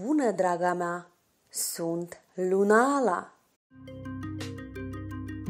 Bună, draga mea! Sunt Lunala!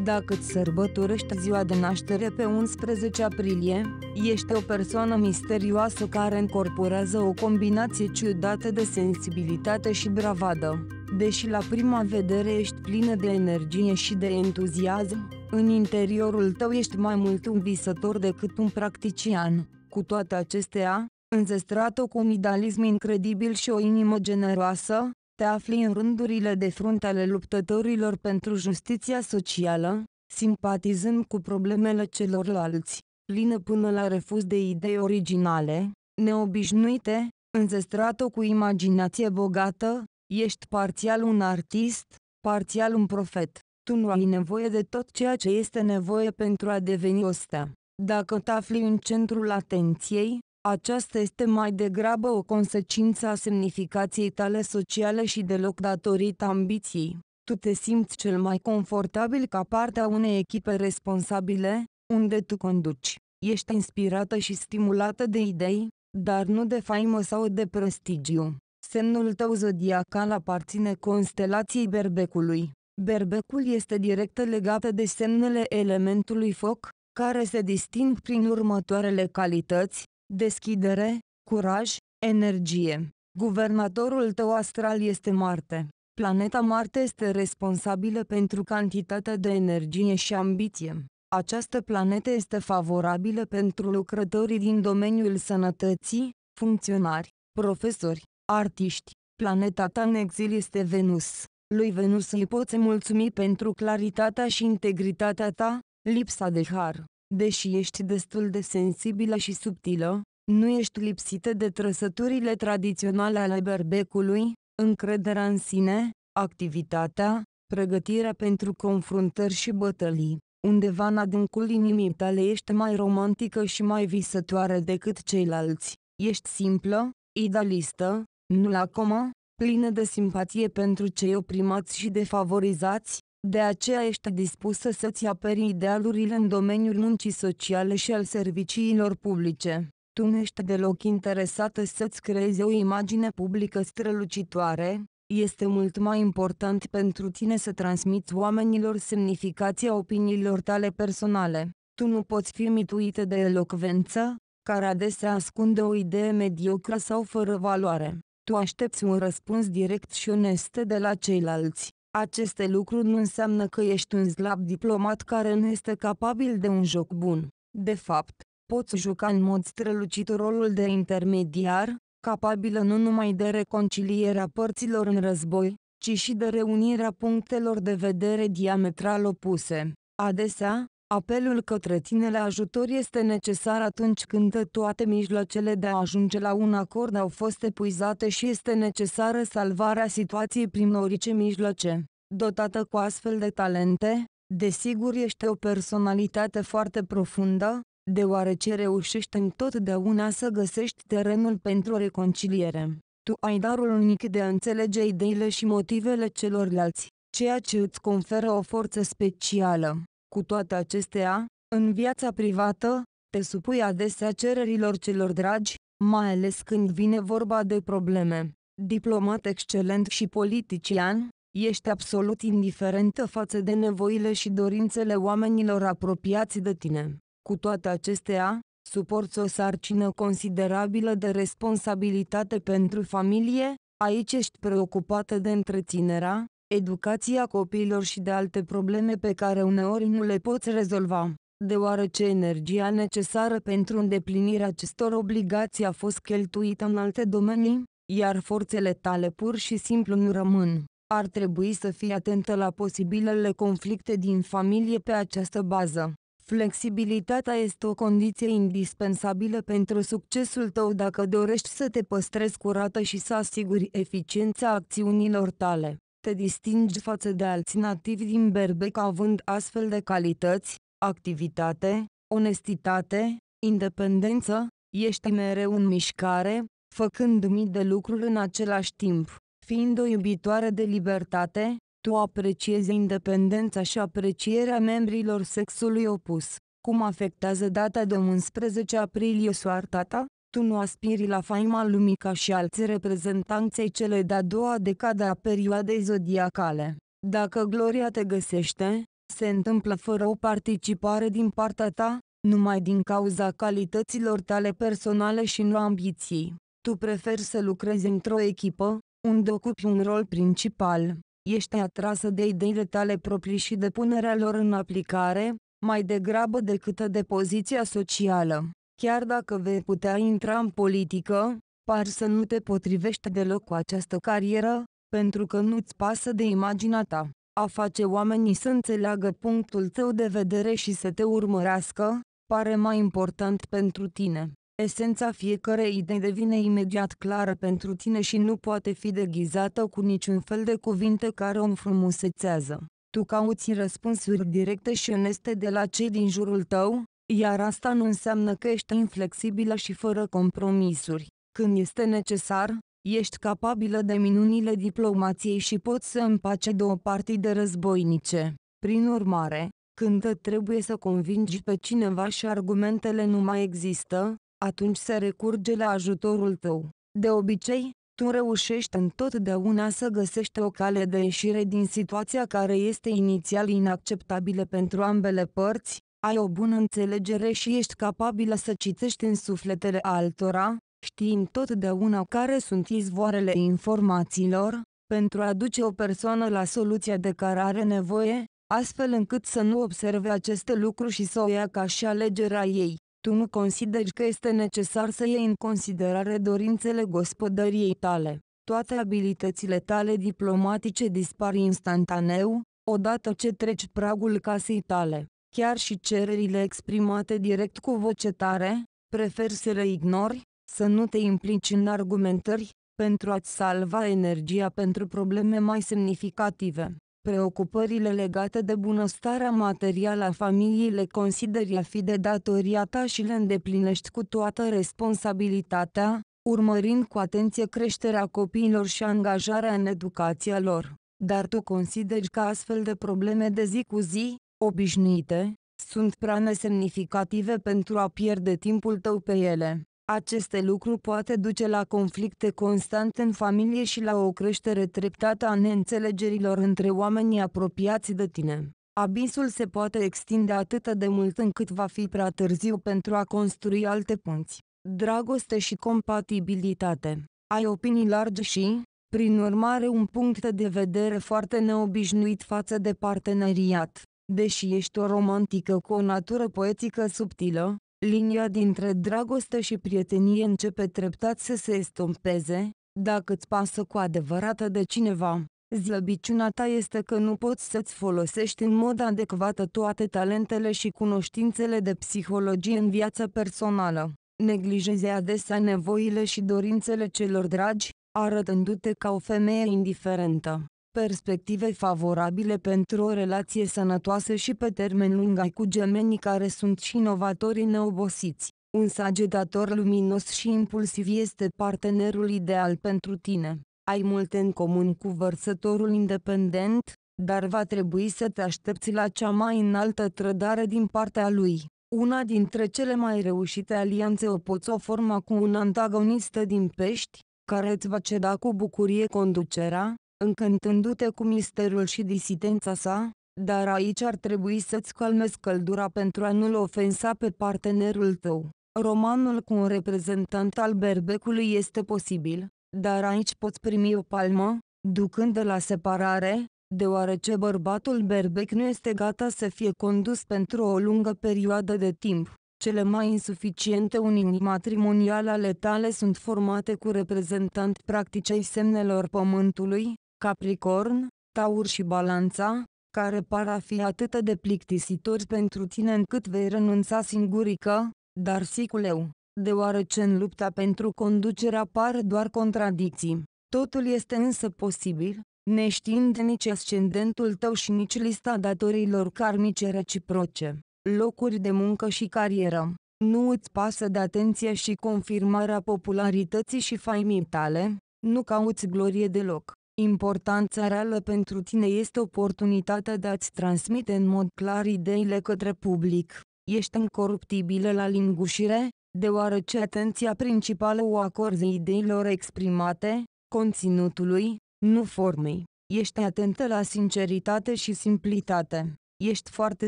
Dacă îți sărbătorești ziua de naștere pe 11 aprilie, ești o persoană misterioasă care încorporează o combinație ciudată de sensibilitate și bravadă. Deși la prima vedere ești plină de energie și de entuziasm, în interiorul tău ești mai mult un visător decât un practician. Cu toate acestea, înzestrată cu un idealism incredibil și o inimă generoasă, te afli în rândurile de frunte ale luptătorilor pentru justiția socială, simpatizând cu problemele celorlalți, lină până la refuz de idei originale, neobișnuite, înzestrată cu imaginație bogată, ești parțial un artist, parțial un profet. Tu nu ai nevoie de tot ceea ce este nevoie pentru a deveni o stea. Dacă te afli în centrul atenției, aceasta este mai degrabă o consecință a semnificației tale sociale și deloc datorită ambiției. Tu te simți cel mai confortabil ca partea unei echipe responsabile, unde tu conduci. Ești inspirată și stimulată de idei, dar nu de faimă sau de prestigiu. Semnul tău zodiacal aparține constelației berbecului. Berbecul este direct legat de semnele elementului foc, care se disting prin următoarele calități, deschidere, curaj, energie. Guvernatorul tău astral este Marte. Planeta Marte este responsabilă pentru cantitatea de energie și ambiție. Această planetă este favorabilă pentru lucrătorii din domeniul sănătății, funcționari, profesori, artiști. Planeta ta în exil este Venus. Lui Venus îi poți mulțumi pentru claritatea și integritatea ta, lipsa de har, deși ești destul de sensibilă și subtilă, nu ești lipsită de trăsăturile tradiționale ale berbecului, încrederea în sine, activitatea, pregătirea pentru confruntări și bătălii. Undeva în adâncul inimii tale ești mai romantică și mai visătoare decât ceilalți. Ești simplă, idealistă, nu la coma, plină de simpatie pentru cei oprimați și defavorizați, de aceea ești dispusă să-ți aperi idealurile în domeniul muncii sociale și al serviciilor publice. Tu nu ești deloc interesată să-ți creezi o imagine publică strălucitoare, este mult mai important pentru tine să transmiți oamenilor semnificația opiniilor tale personale. Tu nu poți fi mituită de elocvență, care adesea ascunde o idee mediocră sau fără valoare. Tu aștepți un răspuns direct și onest de la ceilalți. Aceste lucruri nu înseamnă că ești un slab diplomat care nu este capabil de un joc bun. De fapt, poți juca în mod strălucit rolul de intermediar, capabilă nu numai de reconcilierea părților în război, ci și de reunirea punctelor de vedere diametral opuse. Adesea, Apelul către tine la ajutor este necesar atunci când toate mijloacele de a ajunge la un acord au fost epuizate și este necesară salvarea situației prin orice mijloace. Dotată cu astfel de talente, desigur ești o personalitate foarte profundă, deoarece reușești întotdeauna să găsești terenul pentru reconciliere. Tu ai darul unic de a înțelege ideile și motivele celorlalți, ceea ce îți conferă o forță specială. Cu toate acestea, în viața privată, te supui adesea cererilor celor dragi, mai ales când vine vorba de probleme. Diplomat excelent și politician, ești absolut indiferentă față de nevoile și dorințele oamenilor apropiați de tine. Cu toate acestea, suporți o sarcină considerabilă de responsabilitate pentru familie, aici ești preocupată de întreținerea, educația copiilor și de alte probleme pe care uneori nu le poți rezolva deoarece energia necesară pentru îndeplinirea acestor obligații a fost cheltuită în alte domenii, iar forțele tale pur și simplu nu rămân. Ar trebui să fii atentă la posibilele conflicte din familie pe această bază. Flexibilitatea este o condiție indispensabilă pentru succesul tău dacă dorești să te păstrezi curată și să asiguri eficiența acțiunilor tale te distingi față de alți nativi din Berbec având astfel de calități, activitate, onestitate, independență, ești mereu în mișcare, făcând mii de lucruri în același timp. Fiind o iubitoare de libertate, tu apreciezi independența și aprecierea membrilor sexului opus. Cum afectează data de 11 aprilie soarta ta? tu nu aspiri la faima lumii ca și alți reprezentanței cele de-a doua decade a perioadei zodiacale. Dacă gloria te găsește, se întâmplă fără o participare din partea ta, numai din cauza calităților tale personale și nu ambiției. Tu preferi să lucrezi într-o echipă, unde ocupi un rol principal, ești atrasă de ideile tale proprii și de punerea lor în aplicare, mai degrabă decât de poziția socială. Chiar dacă vei putea intra în politică, par să nu te potrivești deloc cu această carieră, pentru că nu-ți pasă de imaginea ta. A face oamenii să înțeleagă punctul tău de vedere și să te urmărească, pare mai important pentru tine. Esența fiecărei idei devine imediat clară pentru tine și nu poate fi deghizată cu niciun fel de cuvinte care o înfrumusețează. Tu cauți răspunsuri directe și oneste de la cei din jurul tău, iar asta nu înseamnă că ești inflexibilă și fără compromisuri. Când este necesar, ești capabilă de minunile diplomației și poți să împace două de războinice. Prin urmare, când trebuie să convingi pe cineva și argumentele nu mai există, atunci se recurge la ajutorul tău. De obicei, tu reușești întotdeauna să găsești o cale de ieșire din situația care este inițial inacceptabilă pentru ambele părți, ai o bună înțelegere și ești capabilă să citești în sufletele altora, știind totdeauna care sunt izvoarele informațiilor, pentru a duce o persoană la soluția de care are nevoie, astfel încât să nu observe aceste lucruri și să o ia ca și alegerea ei. Tu nu consideri că este necesar să iei în considerare dorințele gospodăriei tale. Toate abilitățile tale diplomatice dispar instantaneu, odată ce treci pragul casei tale chiar și cererile exprimate direct cu voce tare, prefer să le ignori, să nu te implici în argumentări, pentru a-ți salva energia pentru probleme mai semnificative. Preocupările legate de bunăstarea materială a familiei le consideri a fi de datoria ta și le îndeplinești cu toată responsabilitatea, urmărind cu atenție creșterea copiilor și angajarea în educația lor. Dar tu consideri că astfel de probleme de zi cu zi, obișnuite, sunt prea nesemnificative pentru a pierde timpul tău pe ele. Aceste lucruri poate duce la conflicte constante în familie și la o creștere treptată a neînțelegerilor între oamenii apropiați de tine. Abisul se poate extinde atât de mult încât va fi prea târziu pentru a construi alte punți. Dragoste și compatibilitate. Ai opinii largi și, prin urmare, un punct de vedere foarte neobișnuit față de parteneriat. Deși ești o romantică cu o natură poetică subtilă, linia dintre dragoste și prietenie începe treptat să se estompeze, dacă îți pasă cu adevărat de cineva. Zlăbiciunea ta este că nu poți să-ți folosești în mod adecvat toate talentele și cunoștințele de psihologie în viața personală. Neglijezi adesea nevoile și dorințele celor dragi, arătându-te ca o femeie indiferentă perspective favorabile pentru o relație sănătoasă și pe termen lung ai cu gemenii care sunt și inovatorii neobosiți. Un sagetator luminos și impulsiv este partenerul ideal pentru tine. Ai multe în comun cu vărsătorul independent, dar va trebui să te aștepți la cea mai înaltă trădare din partea lui. Una dintre cele mai reușite alianțe o poți o forma cu un antagonist din pești, care îți va ceda cu bucurie conducerea, încântându-te cu misterul și disidența sa, dar aici ar trebui să-ți calmezi căldura pentru a nu-l ofensa pe partenerul tău. Romanul cu un reprezentant al berbecului este posibil, dar aici poți primi o palmă, ducând de la separare, deoarece bărbatul berbec nu este gata să fie condus pentru o lungă perioadă de timp. Cele mai insuficiente unii matrimoniale ale tale sunt formate cu reprezentant practicei semnelor pământului, Capricorn, Taur și Balanța, care par a fi atât de plictisitori pentru tine încât vei renunța singurică, dar siculeu, deoarece în lupta pentru conducere apar doar contradicții. Totul este însă posibil, neștiind nici ascendentul tău și nici lista datorilor karmice reciproce, locuri de muncă și carieră. Nu îți pasă de atenție și confirmarea popularității și faimii tale, nu cauți glorie deloc. Importanța reală pentru tine este oportunitatea de a-ți transmite în mod clar ideile către public. Ești încoruptibilă la lingușire, deoarece atenția principală o acorzi ideilor exprimate, conținutului, nu formei. Ești atentă la sinceritate și simplitate. Ești foarte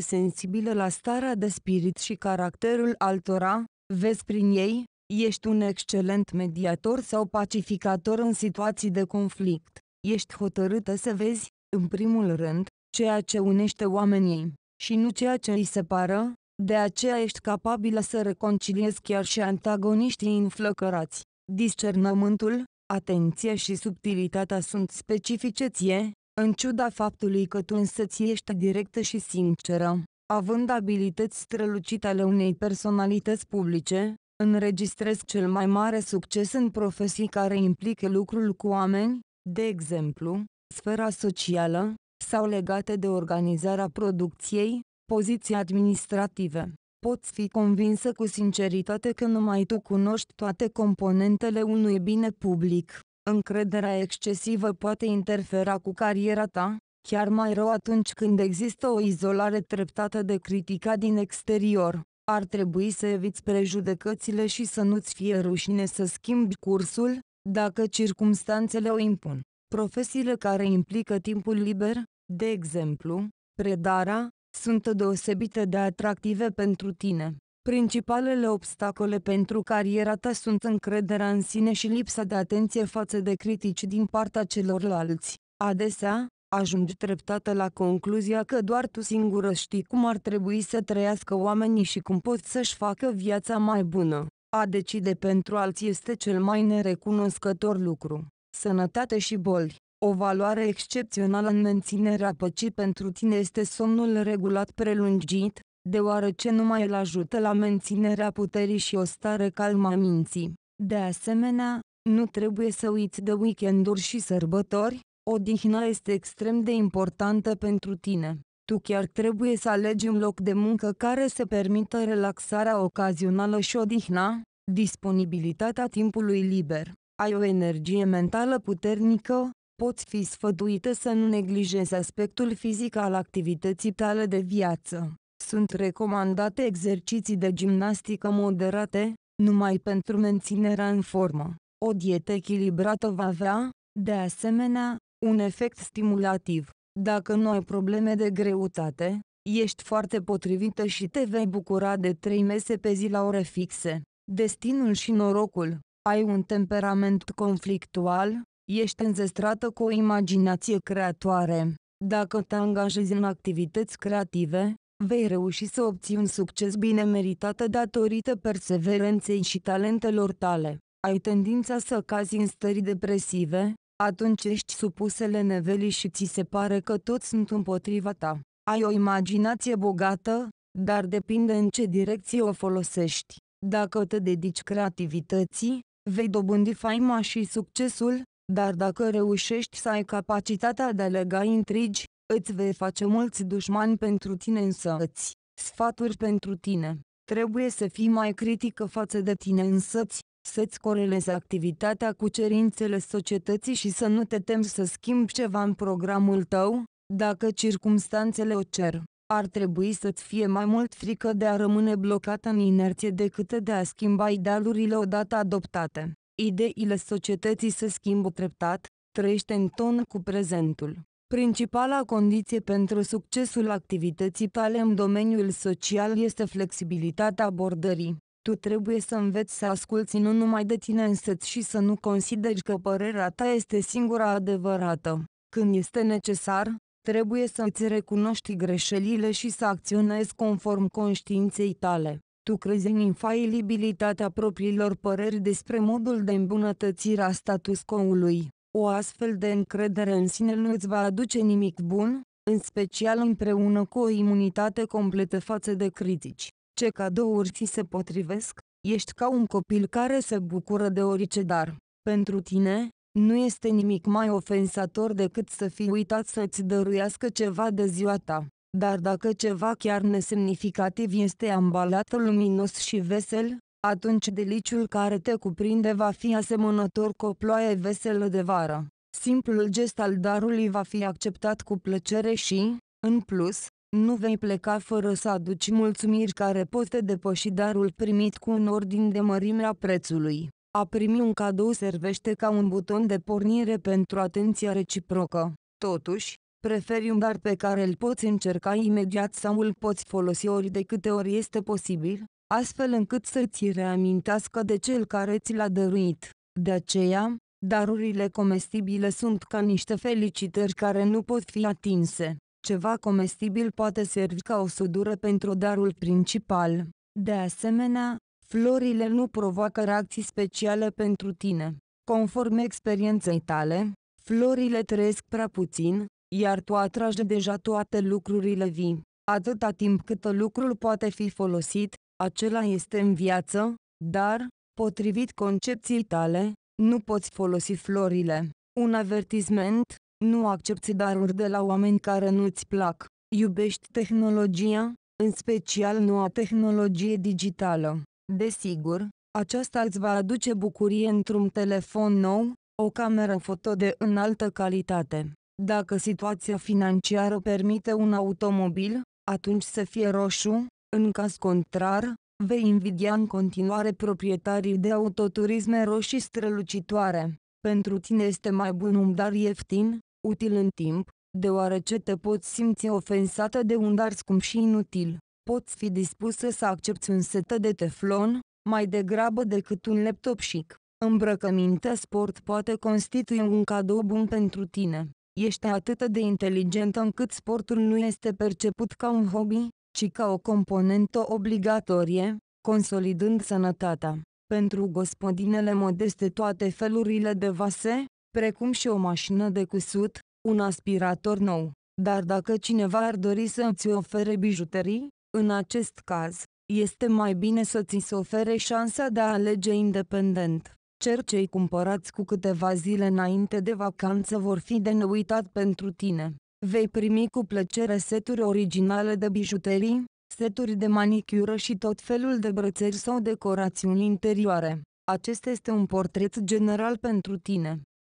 sensibilă la starea de spirit și caracterul altora, vezi prin ei, ești un excelent mediator sau pacificator în situații de conflict. Ești hotărâtă să vezi, în primul rând, ceea ce unește oamenii, și nu ceea ce îi separă, de aceea ești capabilă să reconciliezi chiar și antagoniștii înflăcărați. Discernământul, atenția și subtilitatea sunt specifice ție, în ciuda faptului că tu ți ești directă și sinceră, având abilități strălucite ale unei personalități publice, înregistrezi cel mai mare succes în profesii care implică lucrul cu oameni, de exemplu, sfera socială, sau legate de organizarea producției, poziții administrative. Poți fi convinsă cu sinceritate că numai tu cunoști toate componentele unui bine public. Încrederea excesivă poate interfera cu cariera ta, chiar mai rău atunci când există o izolare treptată de critica din exterior. Ar trebui să eviți prejudecățile și să nu-ți fie rușine să schimbi cursul, dacă circumstanțele o impun. Profesiile care implică timpul liber, de exemplu, predarea, sunt deosebite de atractive pentru tine. Principalele obstacole pentru cariera ta sunt încrederea în sine și lipsa de atenție față de critici din partea celorlalți. Adesea, ajungi treptată la concluzia că doar tu singură știi cum ar trebui să trăiască oamenii și cum poți să-și facă viața mai bună. A decide pentru alții este cel mai nerecunoscător lucru. Sănătate și boli. O valoare excepțională în menținerea păcii pentru tine este somnul regulat prelungit, deoarece numai îl ajută la menținerea puterii și o stare calmă a minții. De asemenea, nu trebuie să uiți de weekenduri și sărbători, odihna este extrem de importantă pentru tine tu chiar trebuie să alegi un loc de muncă care să permită relaxarea ocazională și odihna, disponibilitatea timpului liber. Ai o energie mentală puternică, poți fi sfătuită să nu neglijezi aspectul fizic al activității tale de viață. Sunt recomandate exerciții de gimnastică moderate, numai pentru menținerea în formă. O dietă echilibrată va avea, de asemenea, un efect stimulativ. Dacă nu ai probleme de greutate, ești foarte potrivită și te vei bucura de trei mese pe zi la ore fixe. Destinul și norocul. Ai un temperament conflictual, ești înzestrată cu o imaginație creatoare. Dacă te angajezi în activități creative, vei reuși să obții un succes bine meritat datorită perseverenței și talentelor tale. Ai tendința să cazi în stări depresive, atunci ești supusă nevelii și ți se pare că toți sunt împotriva ta. Ai o imaginație bogată, dar depinde în ce direcție o folosești. Dacă te dedici creativității, vei dobândi faima și succesul, dar dacă reușești să ai capacitatea de a lega intrigi, îți vei face mulți dușmani pentru tine însăți. Sfaturi pentru tine. Trebuie să fii mai critică față de tine însăți, să-ți corelezi activitatea cu cerințele societății și să nu te temi să schimbi ceva în programul tău, dacă circumstanțele o cer. Ar trebui să-ți fie mai mult frică de a rămâne blocată în inerție decât de a schimba idealurile odată adoptate. Ideile societății se schimbă treptat, trăiește în ton cu prezentul. Principala condiție pentru succesul activității tale în domeniul social este flexibilitatea abordării. Tu trebuie să înveți să asculți nu numai de tine însăți și să nu consideri că părerea ta este singura adevărată. Când este necesar, trebuie să îți recunoști greșelile și să acționezi conform conștiinței tale. Tu crezi în infailibilitatea propriilor păreri despre modul de îmbunătățire a status quo-ului. O astfel de încredere în sine nu îți va aduce nimic bun, în special împreună cu o imunitate completă față de critici. Ce cadouri ți se potrivesc? Ești ca un copil care se bucură de orice dar. Pentru tine, nu este nimic mai ofensator decât să fii uitat să-ți dăruiască ceva de ziua ta. Dar dacă ceva chiar nesemnificativ este ambalat luminos și vesel, atunci deliciul care te cuprinde va fi asemănător cu o ploaie veselă de vară. Simplul gest al darului va fi acceptat cu plăcere și, în plus, nu vei pleca fără să aduci mulțumiri care pot te depăși darul primit cu un ordin de mărimea prețului. A primi un cadou servește ca un buton de pornire pentru atenția reciprocă. Totuși, preferi un dar pe care îl poți încerca imediat sau îl poți folosi ori de câte ori este posibil, astfel încât să ți reamintească de cel care ți l-a dăruit. De aceea, darurile comestibile sunt ca niște felicitări care nu pot fi atinse. Ceva comestibil poate servi ca o sudură pentru darul principal. De asemenea, florile nu provoacă reacții speciale pentru tine. Conform experienței tale, florile trăiesc prea puțin, iar tu atragi deja toate lucrurile vii. Atâta timp cât lucrul poate fi folosit, acela este în viață, dar, potrivit concepției tale, nu poți folosi florile. Un avertisment, nu accepti daruri de la oameni care nu-ți plac. Iubești tehnologia, în special noua tehnologie digitală. Desigur, aceasta îți va aduce bucurie într-un telefon nou, o cameră foto de înaltă calitate. Dacă situația financiară permite un automobil, atunci să fie roșu, în caz contrar, vei invidia în continuare proprietarii de autoturisme roșii strălucitoare. Pentru tine este mai bun un dar ieftin, util în timp, deoarece te poți simți ofensată de un dar scump și inutil. Poți fi dispusă să accepti un set de teflon, mai degrabă decât un laptop chic. Îmbrăcămintea sport poate constitui un cadou bun pentru tine. Ești atât de inteligentă încât sportul nu este perceput ca un hobby, ci ca o componentă obligatorie, consolidând sănătatea. Pentru gospodinele modeste toate felurile de vase, precum și o mașină de cusut, un aspirator nou. Dar dacă cineva ar dori să îți ofere bijuterii, în acest caz, este mai bine să ți se ofere șansa de a alege independent. Cer cei cumpărați cu câteva zile înainte de vacanță vor fi de neuitat pentru tine. Vei primi cu plăcere seturi originale de bijuterii, seturi de manicură și tot felul de brățări sau decorațiuni interioare. Acest este un portret general pentru tine